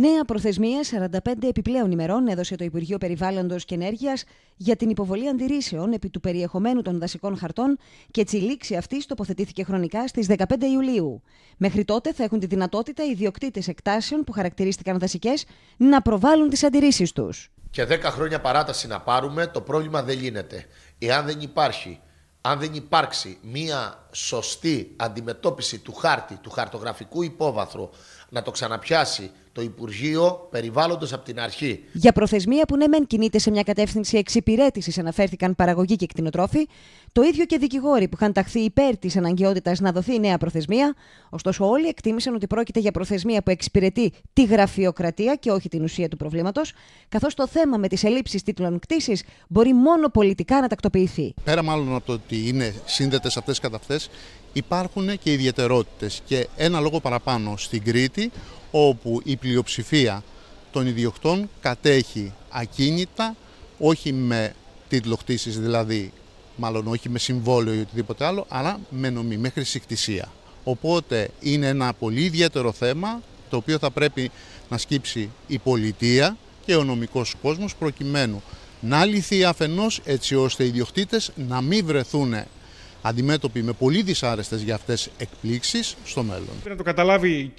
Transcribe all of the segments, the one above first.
Νέα προθεσμία 45 επιπλέον ημερών έδωσε το Υπουργείο Περιβάλλοντος και Ενέργειας για την υποβολή αντιρρήσεων επί του περιεχομένου των δασικών χαρτών και έτσι η λήξη αυτής τοποθετήθηκε χρονικά στις 15 Ιουλίου. Μέχρι τότε θα έχουν τη δυνατότητα οι ιδιοκτήτες εκτάσεων που χαρακτηρίστηκαν δασικές να προβάλλουν τις αντιρρήσεις τους. Και 10 χρόνια παράταση να πάρουμε, το πρόβλημα δεν λύνεται. Εάν δεν υπάρχει αν δεν υπάρξει μία σωστή αντιμετώπιση του χάρτη, του χαρτογραφικού υπόβαθρου, να το ξαναπιάσει το Υπουργείο Περιβάλλοντος από την αρχή. Για προθεσμία που ναι, μεν κινείται σε μια κατεύθυνση εξυπηρέτησης, αναφέρθηκαν παραγωγή και κτηνοτρόφοι, το ίδιο και δικηγόροι που είχαν ταχθεί υπέρ της αναγκαιότητας να δοθεί νέα προθεσμία. Ωστόσο, όλοι εκτίμησαν ότι πρόκειται για προθεσμία που εξυπηρετεί τη γραφειοκρατία και όχι την ουσία του προβλήματος, καθώς το θέμα με τις ελλείψεις τίτλων κτήσης μπορεί μόνο πολιτικά να τακτοποιηθεί. Πέρα μάλλον από το ότι είναι σύνδετες αυτές κατά αυτές, υπάρχουν και ιδιαιτερότητες και ένα λόγο παραπάνω στην Κρήτη όπου η πλειοψηφία των ιδιοκτών κατέχει ακίνητα, όχι με τίτλο χτίσης δηλαδή, μάλλον όχι με συμβόλαιο ή οτιδήποτε άλλο, αλλά με νομή, με χρησικτησία. Οπότε είναι ένα πολύ ιδιαίτερο θέμα το οποίο θα πρέπει να σκύψει η πολιτεία και ο νομικός κόσμος προκειμένου να λυθεί αφενός έτσι ώστε οι ιδιοκτήτες να μην βρεθούν αντιμέτωποι με πολύ δυσάρεστες για αυτές εκπλήξεις στο μέλλον. Πρέπει να το καταλάβει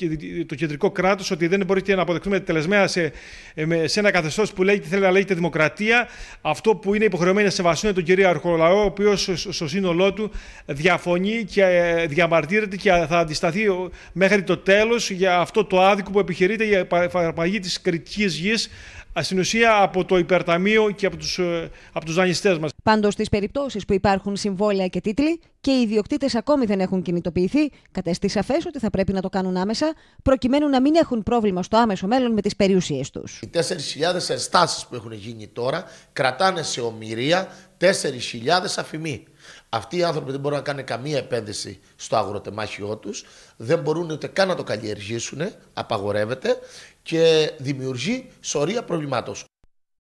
το κεντρικό κράτος ότι δεν μπορείτε να αποδεχτούμε τελεσμένα σε, ε, σε ένα καθεστώς που λέγεται, θέλει να λέγεται δημοκρατία. Αυτό που είναι υποχρεωμένο να σεβαστούν είναι τον κυρίαρχο λαό, ο οποίος στο σύνολό του διαφωνεί και ε, διαμαρτύρεται και θα αντισταθεί μέχρι το τέλος για αυτό το άδικο που επιχειρείται για παραπαγή της κριτικής γης στην ουσία από το υπερταμείο και από τους, ε, από τους δανειστές μας. Πάντως στις περιπτώσεις που υπάρχουν συμβόλαια και τίτλοι και οι ιδιοκτήτες ακόμη δεν έχουν κινητοποιηθεί, κατέστη σαφές ότι θα πρέπει να το κάνουν άμεσα, προκειμένου να μην έχουν πρόβλημα στο άμεσο μέλλον με τις περιουσίες τους. Οι 4.000 ενστάσεις που έχουν γίνει τώρα κρατάνε σε ομοιρία 4.000 αφημοί. Αυτοί οι άνθρωποι δεν μπορούν να κάνουν καμία επένδυση στο αγροτεμάχιό τους, δεν μπορούν ούτε καν να το καλλιεργήσουν, απαγορεύεται και δημιουργεί σωρία προβλημάτων.